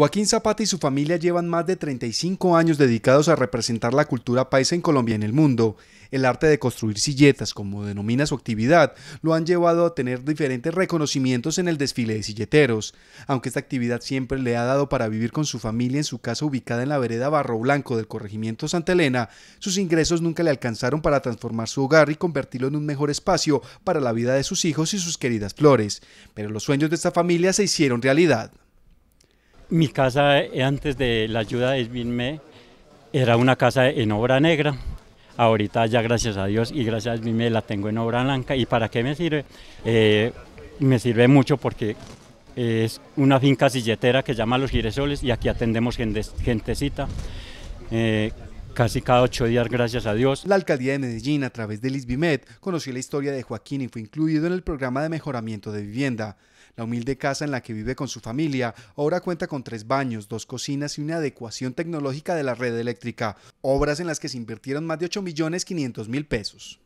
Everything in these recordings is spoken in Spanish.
Joaquín Zapata y su familia llevan más de 35 años dedicados a representar la cultura paisa en Colombia y en el mundo. El arte de construir silletas, como denomina su actividad, lo han llevado a tener diferentes reconocimientos en el desfile de silleteros. Aunque esta actividad siempre le ha dado para vivir con su familia en su casa ubicada en la vereda Barro Blanco del corregimiento Santa Elena, sus ingresos nunca le alcanzaron para transformar su hogar y convertirlo en un mejor espacio para la vida de sus hijos y sus queridas flores. Pero los sueños de esta familia se hicieron realidad. Mi casa antes de la ayuda de Esbinme era una casa en obra negra. Ahorita ya gracias a Dios y gracias a la tengo en obra blanca. ¿Y para qué me sirve? Eh, me sirve mucho porque es una finca silletera que llama Los Giresoles y aquí atendemos gentecita. Eh, casi cada ocho días, gracias a Dios. La alcaldía de Medellín, a través de Isbimet conoció la historia de Joaquín y fue incluido en el programa de mejoramiento de vivienda. La humilde casa en la que vive con su familia ahora cuenta con tres baños, dos cocinas y una adecuación tecnológica de la red eléctrica, obras en las que se invirtieron más de 8 millones 500 mil pesos.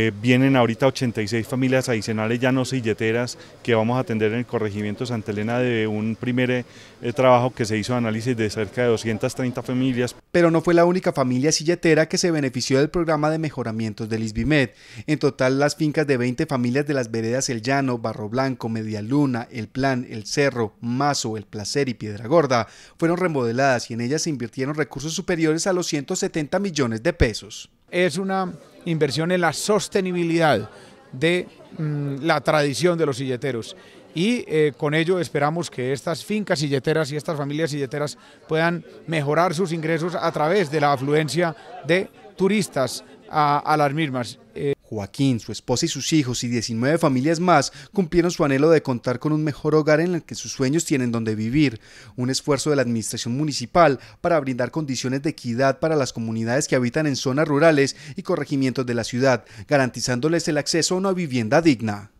Eh, vienen ahorita 86 familias adicionales ya no silleteras que vamos a atender en el corregimiento Santa Elena de un primer eh, trabajo que se hizo análisis de cerca de 230 familias. Pero no fue la única familia silletera que se benefició del programa de mejoramientos del ISBIMED. En total, las fincas de 20 familias de las veredas El Llano, Barro Blanco, Medialuna, El Plan, El Cerro, Mazo, El Placer y Piedra Gorda fueron remodeladas y en ellas se invirtieron recursos superiores a los 170 millones de pesos. Es una inversión en la sostenibilidad de mm, la tradición de los silleteros. Y eh, con ello esperamos que estas fincas silleteras y estas familias silleteras puedan mejorar sus ingresos a través de la afluencia de turistas a, las mismas. Eh, Joaquín, su esposa y sus hijos y 19 familias más cumplieron su anhelo de contar con un mejor hogar en el que sus sueños tienen donde vivir, un esfuerzo de la administración municipal para brindar condiciones de equidad para las comunidades que habitan en zonas rurales y corregimientos de la ciudad, garantizándoles el acceso a una vivienda digna.